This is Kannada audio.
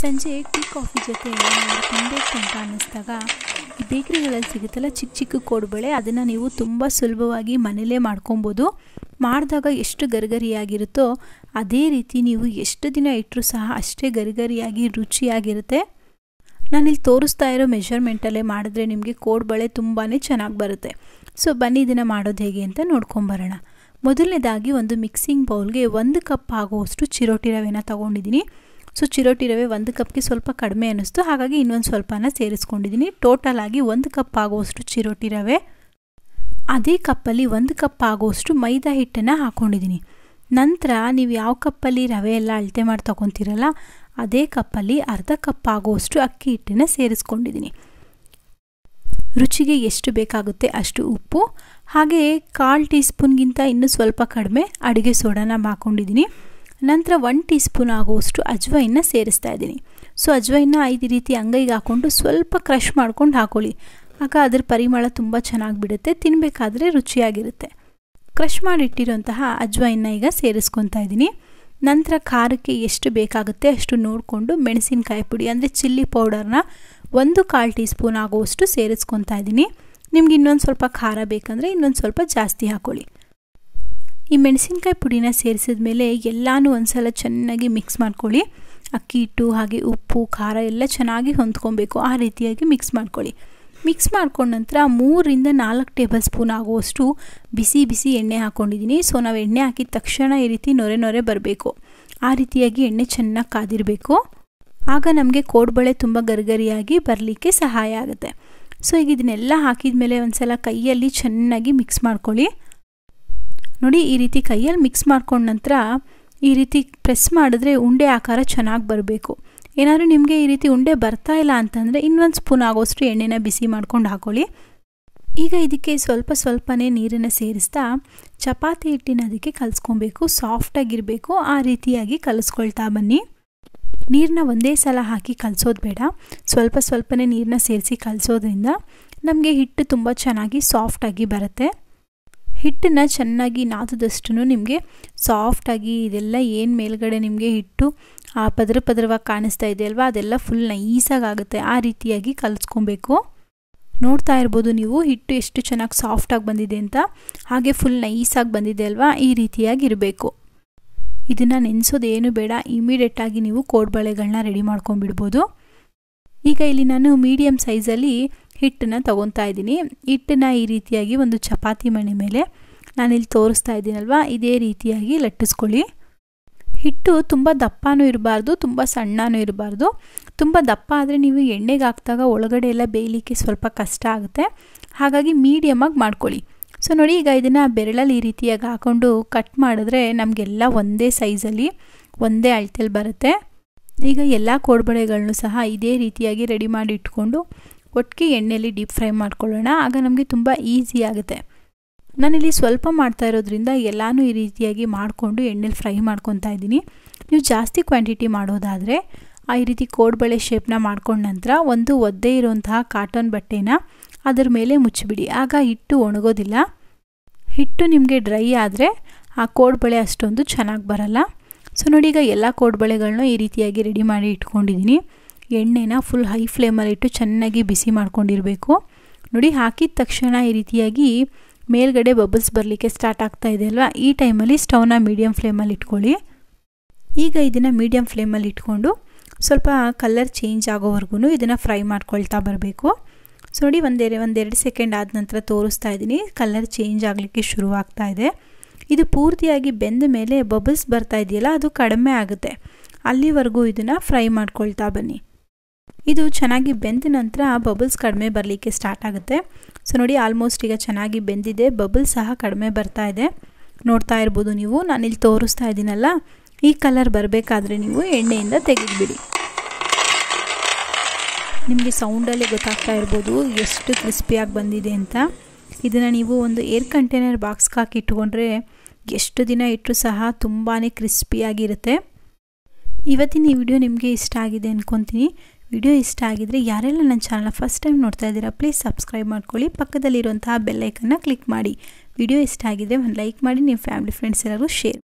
ಸಂಜೆ ಟೀ ಕಾಫಿ ಜೊತೆ ತಿನ್ನಬೇಕು ಅಂತ ಅನ್ನಿಸ್ದಾಗ ಬೇಕ್ರಿಗಳಲ್ಲಿ ಸಿಗುತ್ತಲ್ಲ ಚಿಕ್ಕ ಚಿಕ್ಕ ಕೋಡುಬಳೆ ಅದನ್ನು ನೀವು ತುಂಬ ಸುಲಭವಾಗಿ ಮನೇಲೇ ಮಾಡ್ಕೊಬೋದು ಮಾಡಿದಾಗ ಎಷ್ಟು ಗರಿಗರಿಯಾಗಿರುತ್ತೋ ಅದೇ ರೀತಿ ನೀವು ಎಷ್ಟು ದಿನ ಇಟ್ಟರೂ ಸಹ ಅಷ್ಟೇ ಗರಿಗರಿಯಾಗಿ ರುಚಿಯಾಗಿರುತ್ತೆ ನಾನಿಲ್ಲಿ ತೋರಿಸ್ತಾ ಇರೋ ಮೆಷರ್ಮೆಂಟಲ್ಲೇ ಮಾಡಿದ್ರೆ ನಿಮಗೆ ಕೋಡುಬಳೆ ತುಂಬಾ ಚೆನ್ನಾಗಿ ಬರುತ್ತೆ ಸೊ ಬನ್ನಿ ಇದನ್ನು ಮಾಡೋದು ಹೇಗೆ ಅಂತ ನೋಡ್ಕೊಂಬರೋಣ ಮೊದಲನೇದಾಗಿ ಒಂದು ಮಿಕ್ಸಿಂಗ್ ಬೌಲ್ಗೆ ಒಂದು ಕಪ್ ಆಗುವಷ್ಟು ಚಿರೋಟಿ ರವೆನ ತೊಗೊಂಡಿದ್ದೀನಿ ಸೊ ಚಿರೋಟಿ ರವೆ ಒಂದು ಕಪ್ಗೆ ಸ್ವಲ್ಪ ಕಡಿಮೆ ಅನ್ನಿಸ್ತು ಹಾಗಾಗಿ ಇನ್ನೊಂದು ಸ್ವಲ್ಪನ ಸೇರಿಸ್ಕೊಂಡಿದ್ದೀನಿ ಟೋಟಲ್ ಆಗಿ ಒಂದು ಕಪ್ ಆಗುವಷ್ಟು ಚಿರೋಟಿ ರವೆ ಅದೇ ಕಪ್ಪಲ್ಲಿ ಒಂದು ಕಪ್ ಆಗುವಷ್ಟು ಮೈದಾ ಹಿಟ್ಟನ್ನು ಹಾಕ್ಕೊಂಡಿದ್ದೀನಿ ನಂತರ ನೀವು ಯಾವ ಕಪ್ಪಲ್ಲಿ ರವೆ ಎಲ್ಲ ಅಳತೆ ಮಾಡಿ ತೊಗೊತೀರಲ್ಲ ಅದೇ ಕಪ್ಪಲ್ಲಿ ಅರ್ಧ ಕಪ್ ಆಗುವಷ್ಟು ಅಕ್ಕಿ ಹಿಟ್ಟನ್ನು ಸೇರಿಸ್ಕೊಂಡಿದ್ದೀನಿ ರುಚಿಗೆ ಎಷ್ಟು ಬೇಕಾಗುತ್ತೆ ಅಷ್ಟು ಉಪ್ಪು ಹಾಗೆಯೇ ಕಾಲು ಟೀ ಸ್ಪೂನ್ಗಿಂತ ಇನ್ನೂ ಸ್ವಲ್ಪ ಕಡಿಮೆ ಅಡುಗೆ ಸೋಡಾನ ಹಾಕ್ಕೊಂಡಿದ್ದೀನಿ ನಂತರ ಒನ್ ಟೀ ಸ್ಪೂನ್ ಆಗುವಷ್ಟು ಅಜ್ವೈನ ಸೇರಿಸ್ತಾ ಇದ್ದೀನಿ ಸೊ ಅಜ್ವೈನ ಐದು ರೀತಿ ಅಂಗೈಗೆ ಹಾಕ್ಕೊಂಡು ಸ್ವಲ್ಪ ಕ್ರಷ್ ಮಾಡ್ಕೊಂಡು ಹಾಕೊಳ್ಳಿ ಆಗ ಅದ್ರ ಪರಿಮಳ ತುಂಬ ಚೆನ್ನಾಗಿ ಬಿಡುತ್ತೆ ತಿನ್ನಬೇಕಾದ್ರೆ ರುಚಿಯಾಗಿರುತ್ತೆ ಕ್ರಷ್ ಮಾಡಿಟ್ಟಿರೋಂತಹ ಅಜ್ವೈನ ಈಗ ಸೇರಿಸ್ಕೊತಾ ಇದ್ದೀನಿ ನಂತರ ಖಾರಕ್ಕೆ ಎಷ್ಟು ಬೇಕಾಗುತ್ತೆ ಅಷ್ಟು ನೋಡಿಕೊಂಡು ಮೆಣಸಿನಕಾಯಿ ಪುಡಿ ಅಂದರೆ ಚಿಲ್ಲಿ ಪೌಡರ್ನ ಒಂದು ಕಾಲು ಟೀ ಸ್ಪೂನ್ ಆಗುವಷ್ಟು ಸೇರಿಸ್ಕೊತಾ ಇದ್ದೀನಿ ನಿಮ್ಗೆ ಇನ್ನೊಂದು ಸ್ವಲ್ಪ ಖಾರ ಬೇಕಂದರೆ ಇನ್ನೊಂದು ಸ್ವಲ್ಪ ಜಾಸ್ತಿ ಹಾಕೊಳ್ಳಿ ಈ ಮೆಣಸಿನ್ಕಾಯಿ ಪುಡಿನ ಸೇರಿಸಿದ ಮೇಲೆ ಎಲ್ಲನೂ ಒಂದು ಸಲ ಚೆನ್ನಾಗಿ ಮಿಕ್ಸ್ ಮಾಡ್ಕೊಳ್ಳಿ ಅಕ್ಕಿ ಹಿಟ್ಟು ಹಾಗೆ ಉಪ್ಪು ಖಾರ ಎಲ್ಲ ಚೆನ್ನಾಗಿ ಹೊಂದ್ಕೊಬೇಕು ಆ ರೀತಿಯಾಗಿ ಮಿಕ್ಸ್ ಮಾಡ್ಕೊಳ್ಳಿ ಮಿಕ್ಸ್ ಮಾಡ್ಕೊಂಡ ನಂತರ ಮೂರರಿಂದ ನಾಲ್ಕು ಟೇಬಲ್ ಸ್ಪೂನ್ ಆಗುವಷ್ಟು ಬಿಸಿ ಬಿಸಿ ಎಣ್ಣೆ ಹಾಕ್ಕೊಂಡಿದ್ದೀನಿ ಸೊ ನಾವು ಎಣ್ಣೆ ಹಾಕಿದ ತಕ್ಷಣ ಈ ರೀತಿ ನೊರೆ ನೊರೆ ಬರಬೇಕು ಆ ರೀತಿಯಾಗಿ ಎಣ್ಣೆ ಚೆನ್ನಾಗಿ ಕಾದಿರಬೇಕು ಆಗ ನಮಗೆ ಕೋಡ್ಬಳೆ ತುಂಬ ಗರಿಗರಿಯಾಗಿ ಬರಲಿಕ್ಕೆ ಸಹಾಯ ಆಗುತ್ತೆ ಸೊ ಈಗ ಇದನ್ನೆಲ್ಲ ಹಾಕಿದ ಮೇಲೆ ಒಂದು ಸಲ ಕೈಯಲ್ಲಿ ಚೆನ್ನಾಗಿ ಮಿಕ್ಸ್ ಮಾಡ್ಕೊಳ್ಳಿ ನೋಡಿ ಈ ರೀತಿ ಕೈಯಲ್ಲಿ ಮಿಕ್ಸ್ ಮಾಡ್ಕೊಂಡ ನಂತರ ಈ ರೀತಿ ಪ್ರೆಸ್ ಮಾಡಿದ್ರೆ ಉಂಡೆ ಆಕಾರ ಚೆನ್ನಾಗಿ ಬರಬೇಕು ಏನಾದರೂ ನಿಮಗೆ ಈ ರೀತಿ ಉಂಡೆ ಬರ್ತಾ ಇಲ್ಲ ಅಂತಂದರೆ ಇನ್ನೊಂದು ಸ್ಪೂನ್ ಆಗೋಷ್ಟು ಎಣ್ಣೆನ ಬಿಸಿ ಮಾಡ್ಕೊಂಡು ಹಾಕೊಳ್ಳಿ ಈಗ ಇದಕ್ಕೆ ಸ್ವಲ್ಪ ಸ್ವಲ್ಪನೇ ನೀರನ್ನು ಸೇರಿಸ್ತಾ ಚಪಾತಿ ಹಿಟ್ಟಿನ ಅದಕ್ಕೆ ಕಲಿಸ್ಕೊಬೇಕು ಸಾಫ್ಟಾಗಿರಬೇಕು ಆ ರೀತಿಯಾಗಿ ಕಲಿಸ್ಕೊಳ್ತಾ ಬನ್ನಿ ನೀರನ್ನ ಒಂದೇ ಸಲ ಹಾಕಿ ಕಲಿಸೋದು ಬೇಡ ಸ್ವಲ್ಪ ಸ್ವಲ್ಪನೇ ನೀರನ್ನ ಸೇರಿಸಿ ಕಲಿಸೋದ್ರಿಂದ ನಮಗೆ ಹಿಟ್ಟು ತುಂಬ ಚೆನ್ನಾಗಿ ಸಾಫ್ಟಾಗಿ ಬರುತ್ತೆ ಹಿಟ್ಟನ್ನು ಚೆನ್ನಾಗಿ ನಾದದಷ್ಟು ನಿಮಗೆ ಸಾಫ್ಟಾಗಿ ಇದೆಲ್ಲ ಏನು ಮೇಲ್ಗಡೆ ನಿಮಗೆ ಹಿಟ್ಟು ಆ ಪದರ ಪದರವಾಗಿ ಕಾಣಿಸ್ತಾ ಇದೆ ಅಲ್ವಾ ಅದೆಲ್ಲ ಫುಲ್ ನೈಸಾಗಿ ಆಗುತ್ತೆ ಆ ರೀತಿಯಾಗಿ ಕಲಿಸ್ಕೊಬೇಕು ನೋಡ್ತಾ ಇರ್ಬೋದು ನೀವು ಹಿಟ್ಟು ಎಷ್ಟು ಚೆನ್ನಾಗಿ ಸಾಫ್ಟಾಗಿ ಬಂದಿದೆ ಅಂತ ಹಾಗೆ ಫುಲ್ ನೈಸಾಗಿ ಬಂದಿದೆ ಅಲ್ವಾ ಈ ರೀತಿಯಾಗಿ ಇರಬೇಕು ಇದನ್ನು ನೆನೆಸೋದೇನು ಬೇಡ ಇಮಿಡಿಯೇಟಾಗಿ ನೀವು ಕೋಡ್ಬಳೆಗಳನ್ನ ರೆಡಿ ಮಾಡ್ಕೊಂಬಿಡ್ಬೋದು ಈಗ ಇಲ್ಲಿ ನಾನು ಮೀಡಿಯಮ್ ಸೈಜಲ್ಲಿ ಹಿಟ್ಟನ್ನು ತೊಗೊತಾ ಇದ್ದೀನಿ ಹಿಟ್ಟನ್ನು ಈ ರೀತಿಯಾಗಿ ಒಂದು ಚಪಾತಿ ಮಣೆ ಮೇಲೆ ನಾನಿಲ್ಲಿ ತೋರಿಸ್ತಾ ಇದ್ದೀನಲ್ವ ಇದೇ ರೀತಿಯಾಗಿ ಲಟ್ಟಿಸ್ಕೊಳ್ಳಿ ಹಿಟ್ಟು ತುಂಬ ದಪ್ಪನೂ ಇರಬಾರ್ದು ತುಂಬ ಸಣ್ಣನೂ ಇರಬಾರ್ದು ತುಂಬ ದಪ್ಪ ಆದರೆ ನೀವು ಎಣ್ಣೆಗೆ ಹಾಕಿದಾಗ ಒಳಗಡೆ ಎಲ್ಲ ಬೇಯಲಿಕ್ಕೆ ಸ್ವಲ್ಪ ಕಷ್ಟ ಆಗುತ್ತೆ ಹಾಗಾಗಿ ಮೀಡಿಯಮಾಗಿ ಮಾಡ್ಕೊಳ್ಳಿ ಸೊ ನೋಡಿ ಈಗ ಇದನ್ನು ಬೆರಳಲ್ಲಿ ಈ ರೀತಿಯಾಗಿ ಹಾಕ್ಕೊಂಡು ಕಟ್ ಮಾಡಿದ್ರೆ ನಮಗೆಲ್ಲ ಒಂದೇ ಸೈಜಲ್ಲಿ ಒಂದೇ ಅಳತೆಯಲ್ಲಿ ಬರುತ್ತೆ ಈಗ ಎಲ್ಲ ಕೋಡ್ಬಳೆಗಳನ್ನು ಸಹ ಇದೇ ರೀತಿಯಾಗಿ ರೆಡಿ ಮಾಡಿ ಇಟ್ಕೊಂಡು ಒಟ್ಟಿಗೆ ಎಣ್ಣೆಯಲ್ಲಿ ಡೀಪ್ ಫ್ರೈ ಮಾಡ್ಕೊಳ್ಳೋಣ ಆಗ ನಮಗೆ ತುಂಬ ಈಸಿ ಆಗುತ್ತೆ ನಾನಿಲ್ಲಿ ಸ್ವಲ್ಪ ಮಾಡ್ತಾ ಇರೋದ್ರಿಂದ ಎಲ್ಲಾನು ಈ ರೀತಿಯಾಗಿ ಮಾಡಿಕೊಂಡು ಎಣ್ಣೆಲಿ ಫ್ರೈ ಮಾಡ್ಕೊತಾ ಇದ್ದೀನಿ ನೀವು ಜಾಸ್ತಿ ಕ್ವಾಂಟಿಟಿ ಮಾಡೋದಾದರೆ ಆ ಈ ರೀತಿ ಕೋಡ್ಬಳೆ ಶೇಪ್ನ ಮಾಡ್ಕೊಂಡ ನಂತರ ಒಂದು ಒದ್ದೆ ಇರುವಂತಹ ಕಾಟನ್ ಬಟ್ಟೆನ ಅದರ ಮೇಲೆ ಮುಚ್ಚಿಬಿಡಿ ಆಗ ಹಿಟ್ಟು ಒಣಗೋದಿಲ್ಲ ಹಿಟ್ಟು ನಿಮಗೆ ಡ್ರೈ ಆದರೆ ಆ ಕೋಡ್ಬಳೆ ಅಷ್ಟೊಂದು ಚೆನ್ನಾಗಿ ಬರಲ್ಲ ಸೊ ನೋಡಿ ಈಗ ಎಲ್ಲ ಕೋಡ್ಬಳೆಗಳನ್ನೂ ಈ ರೀತಿಯಾಗಿ ರೆಡಿ ಮಾಡಿ ಇಟ್ಕೊಂಡಿದ್ದೀನಿ ಎಣ್ಣೆನ ಫುಲ್ ಹೈ ಫ್ಲೇಮಲ್ಲಿಟ್ಟು ಚೆನ್ನಾಗಿ ಬಿಸಿ ಮಾಡ್ಕೊಂಡಿರಬೇಕು ನೋಡಿ ಹಾಕಿದ ತಕ್ಷಣ ಈ ರೀತಿಯಾಗಿ ಮೇಲ್ಗಡೆ ಬಬಲ್ಸ್ ಬರಲಿಕ್ಕೆ ಸ್ಟಾರ್ಟ್ ಆಗ್ತಾ ಇದೆ ಅಲ್ವಾ ಈ ಟೈಮಲ್ಲಿ ಸ್ಟವ್ನ ಮೀಡಿಯಮ್ ಫ್ಲೇಮಲ್ಲಿ ಇಟ್ಕೊಳ್ಳಿ ಈಗ ಇದನ್ನು ಮೀಡಿಯಮ್ ಫ್ಲೇಮಲ್ಲಿ ಇಟ್ಕೊಂಡು ಸ್ವಲ್ಪ ಕಲರ್ ಚೇಂಜ್ ಆಗೋವರೆಗೂ ಇದನ್ನು ಫ್ರೈ ಮಾಡ್ಕೊಳ್ತಾ ಬರಬೇಕು ಸೊ ನೋಡಿ ಒಂದೇ ಒಂದೆರಡು ಸೆಕೆಂಡ್ ಆದ ನಂತರ ತೋರಿಸ್ತಾ ಇದ್ದೀನಿ ಕಲರ್ ಚೇಂಜ್ ಆಗಲಿಕ್ಕೆ ಶುರುವಾಗ್ತಾ ಇದೆ ಇದು ಪೂರ್ತಿಯಾಗಿ ಬೆಂದ ಮೇಲೆ ಬಬಲ್ಸ್ ಬರ್ತಾ ಇದೆಯಲ್ಲ ಅದು ಕಡಿಮೆ ಆಗುತ್ತೆ ಅಲ್ಲಿವರೆಗೂ ಇದನ್ನು ಫ್ರೈ ಮಾಡ್ಕೊಳ್ತಾ ಬನ್ನಿ ಇದು ಚೆನ್ನಾಗಿ ಬೆಂದ ನಂತರ ಬಬಲ್ಸ್ ಕಡಿಮೆ ಬರಲಿಕ್ಕೆ ಸ್ಟಾರ್ಟ್ ಆಗುತ್ತೆ ಸೊ ನೋಡಿ ಆಲ್ಮೋಸ್ಟ್ ಈಗ ಚೆನ್ನಾಗಿ ಬೆಂದಿದೆ ಬಬಲ್ಸ್ ಸಹ ಕಡಿಮೆ ಬರ್ತಾ ಇದೆ ನೋಡ್ತಾ ಇರ್ಬೋದು ನೀವು ನಾನಿಲ್ಲಿ ತೋರಿಸ್ತಾ ಇದ್ದೀನಲ್ಲ ಈ ಕಲರ್ ಬರಬೇಕಾದ್ರೆ ನೀವು ಎಣ್ಣೆಯಿಂದ ತೆಗೆದುಬಿಡಿ ನಿಮಗೆ ಸೌಂಡಲ್ಲಿ ಗೊತ್ತಾಗ್ತಾ ಇರ್ಬೋದು ಎಷ್ಟು ಕ್ರಿಸ್ಪಿಯಾಗಿ ಬಂದಿದೆ ಅಂತ ಇದನ್ನು ನೀವು ಒಂದು ಏರ್ ಕಂಟೈನರ್ ಬಾಕ್ಸ್ಗೆ ಹಾಕಿ ಇಟ್ಕೊಂಡ್ರೆ ಎಷ್ಟು ದಿನ ಇಟ್ಟರೂ ಸಹ ತುಂಬಾ ಕ್ರಿಸ್ಪಿಯಾಗಿರುತ್ತೆ ಇವತ್ತಿನ ಈ ವಿಡಿಯೋ ನಿಮಗೆ ಇಷ್ಟ ಆಗಿದೆ ಅಂದ್ಕೊತೀನಿ ವಿಡಿಯೋ ಇಷ್ಟ ಆಗಿದ್ರೆ ಯಾರೆಲ್ಲ ನನ್ನ ಚಾನಲ್ನ ಫಸ್ಟ್ ಟೈಮ್ ನೋಡ್ತಾ ಇದ್ದೀರಾ ಪ್ಲೀಸ್ ಸಬ್ಸ್ಕ್ರೈಬ್ ಮಾಡ್ಕೊಳ್ಳಿ ಪಕ್ಕದಲ್ಲಿರುವಂತಹ ಬೆಲ್ಲೈಕನ್ನ ಕ್ಲಿಕ್ ಮಾಡಿ ವಿಡಿಯೋ ಇಷ್ಟ ಆಗಿದ್ರೆ ಒಂದು ಲೈಕ್ ಮಾಡಿ ನಿಮ್ಮ ಫ್ಯಾಮಿಲಿ ಫ್ರೆಂಡ್ಸ್ ಎಲ್ಲರೂ ಶೇರ್